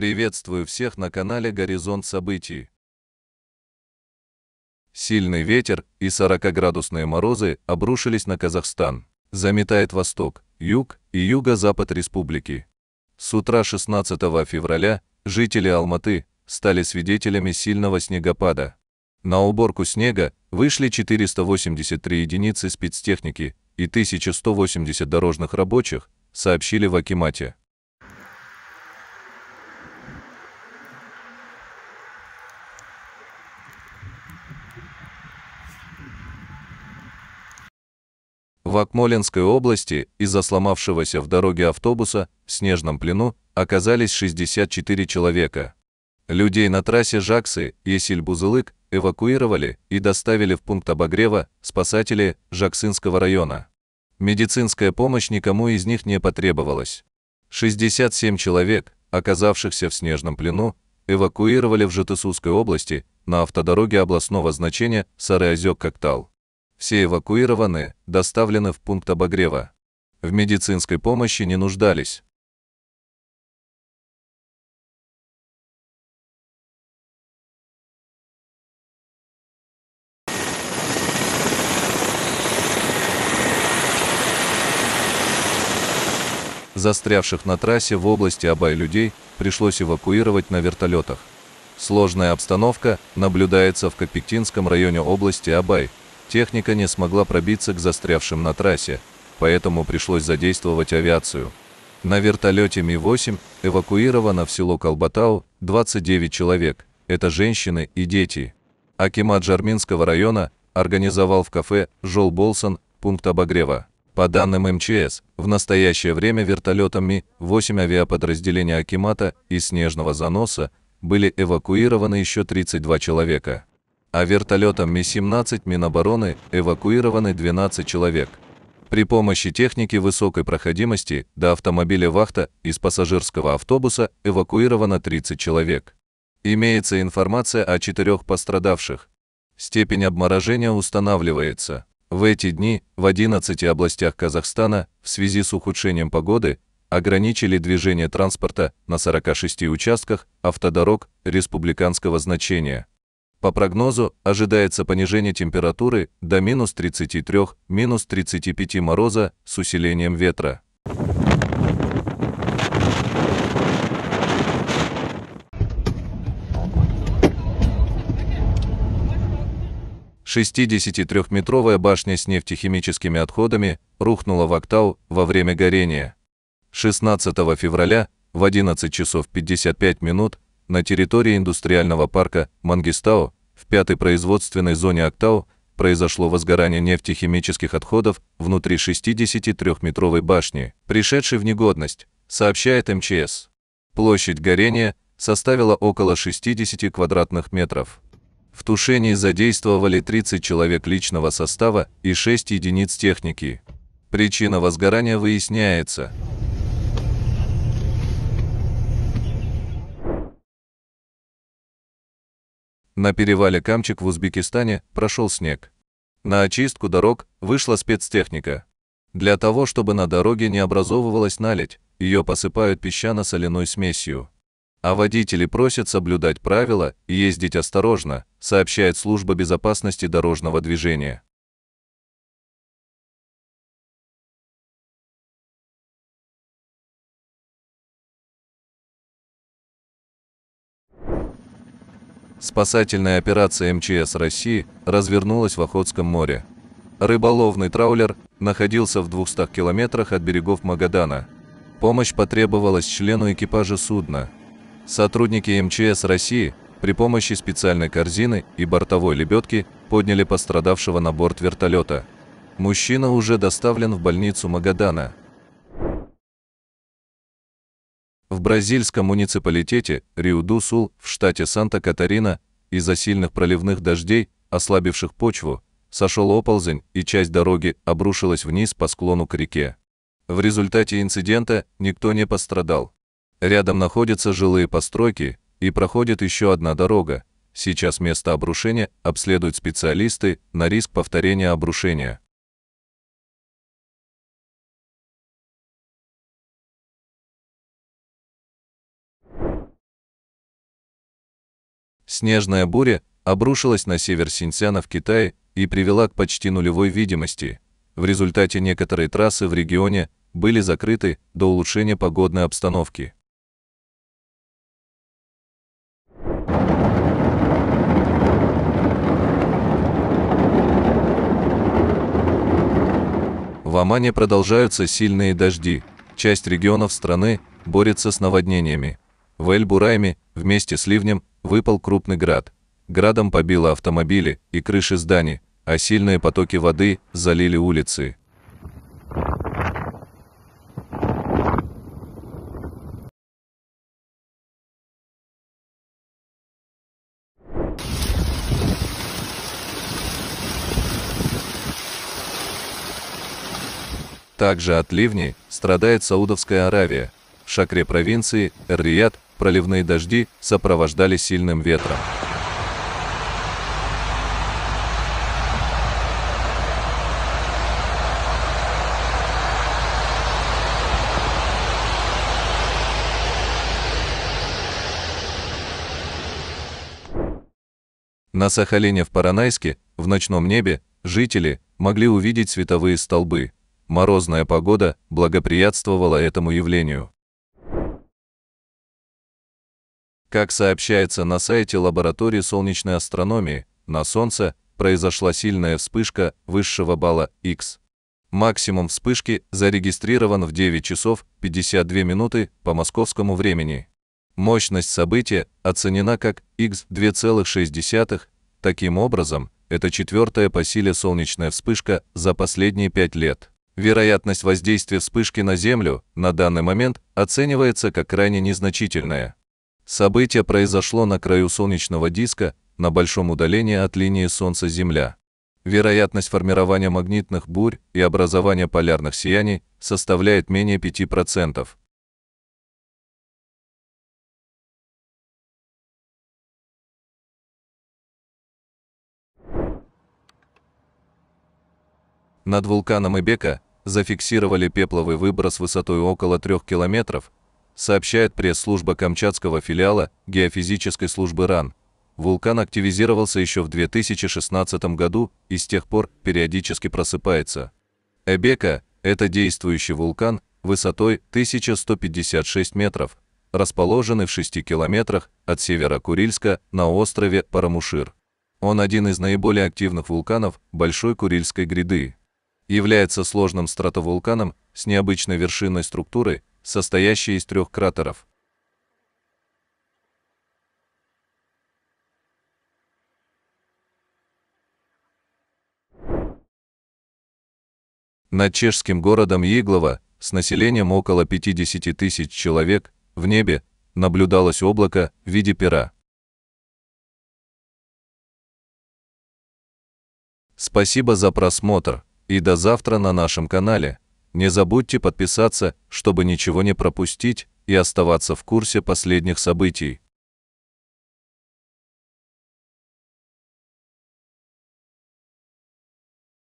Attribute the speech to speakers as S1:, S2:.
S1: Приветствую всех на канале Горизонт событий. Сильный ветер и 40-градусные морозы обрушились на Казахстан. Заметает восток, юг и юго-запад республики. С утра 16 февраля жители Алматы стали свидетелями сильного снегопада. На уборку снега вышли 483 единицы спецтехники и 1180 дорожных рабочих, сообщили в Акимате. В Акмолинской области из-за сломавшегося в дороге автобуса в снежном плену оказались 64 человека. Людей на трассе Жаксы и Сильбузылык эвакуировали и доставили в пункт обогрева спасатели Жаксинского района. Медицинская помощь никому из них не потребовалась. 67 человек, оказавшихся в снежном плену, эвакуировали в Житысутской области на автодороге областного значения Сарыозёк-Коктал. Все эвакуированы, доставлены в пункт обогрева. В медицинской помощи не нуждались. застрявших на трассе в области Абай людей пришлось эвакуировать на вертолетах. Сложная обстановка наблюдается в Капектинском районе области Абай, Техника не смогла пробиться к застрявшим на трассе, поэтому пришлось задействовать авиацию. На вертолете Ми-8 эвакуировано в село Колбатау 29 человек, это женщины и дети. Акимат Жарминского района организовал в кафе «Жол Болсон» пункт обогрева. По данным МЧС, в настоящее время вертолетами 8 авиаподразделения Акимата из Снежного заноса были эвакуированы еще 32 человека а вертолетом Ми-17 Минобороны эвакуированы 12 человек. При помощи техники высокой проходимости до автомобиля «Вахта» из пассажирского автобуса эвакуировано 30 человек. Имеется информация о четырех пострадавших. Степень обморожения устанавливается. В эти дни в 11 областях Казахстана в связи с ухудшением погоды ограничили движение транспорта на 46 участках автодорог республиканского значения. По прогнозу ожидается понижение температуры до минус 33, минус 35 мороза с усилением ветра. Шестидесятитрехметровая башня с нефтехимическими отходами рухнула в Октау во время горения. 16 февраля в 11 часов 55 минут на территории индустриального парка Мангистау в пятой производственной зоне Актау произошло возгорание нефтехимических отходов внутри 63-метровой башни, пришедшей в негодность, сообщает МЧС. Площадь горения составила около 60 квадратных метров. В тушении задействовали 30 человек личного состава и 6 единиц техники. Причина возгорания выясняется. На перевале Камчик в Узбекистане прошел снег. На очистку дорог вышла спецтехника. Для того, чтобы на дороге не образовывалась наледь, ее посыпают песчано-соляной смесью. А водители просят соблюдать правила и ездить осторожно, сообщает служба безопасности дорожного движения. Спасательная операция МЧС России развернулась в Охотском море. Рыболовный траулер находился в 200 километрах от берегов Магадана. Помощь потребовалась члену экипажа судна. Сотрудники МЧС России при помощи специальной корзины и бортовой лебедки подняли пострадавшего на борт вертолета. Мужчина уже доставлен в больницу Магадана – В бразильском муниципалитете Риу-ду-Сул в штате Санта-Катарина из-за сильных проливных дождей, ослабивших почву, сошел оползень и часть дороги обрушилась вниз по склону к реке. В результате инцидента никто не пострадал. Рядом находятся жилые постройки и проходит еще одна дорога. Сейчас место обрушения обследуют специалисты на риск повторения обрушения. Снежная буря обрушилась на север Синьцзяна в Китае и привела к почти нулевой видимости. В результате некоторые трассы в регионе были закрыты до улучшения погодной обстановки. В Омане продолжаются сильные дожди. Часть регионов страны борется с наводнениями. В Эль-Бурайме вместе с ливнем Выпал крупный град. Градом побило автомобили и крыши зданий, а сильные потоки воды залили улицы. Также от ливней страдает Саудовская Аравия. В шакре провинции Эр-Рияд проливные дожди сопровождали сильным ветром. На Сахалине в Паранайске, в ночном небе, жители могли увидеть световые столбы. Морозная погода благоприятствовала этому явлению. Как сообщается на сайте лаборатории солнечной астрономии, на Солнце произошла сильная вспышка высшего балла X. Максимум вспышки зарегистрирован в 9 часов 52 минуты по московскому времени. Мощность события оценена как X 2,6. Таким образом, это четвертая по силе солнечная вспышка за последние 5 лет. Вероятность воздействия вспышки на Землю на данный момент оценивается как крайне незначительная. Событие произошло на краю солнечного диска, на большом удалении от линии Солнца-Земля. Вероятность формирования магнитных бурь и образования полярных сияний составляет менее 5%. Над вулканом Эбека зафиксировали пепловый выброс высотой около 3 километров – сообщает пресс-служба Камчатского филиала геофизической службы РАН. Вулкан активизировался еще в 2016 году и с тех пор периодически просыпается. Эбека – это действующий вулкан высотой 1156 метров, расположенный в 6 километрах от севера Курильска на острове Парамушир. Он один из наиболее активных вулканов Большой Курильской гряды. Является сложным стратовулканом с необычной вершинной структурой состоящая из трех кратеров. Над чешским городом Иглова, с населением около 50 тысяч человек, в небе наблюдалось облако в виде пера. Спасибо за просмотр и до завтра на нашем канале. Не забудьте подписаться, чтобы ничего не пропустить и оставаться в курсе последних событий.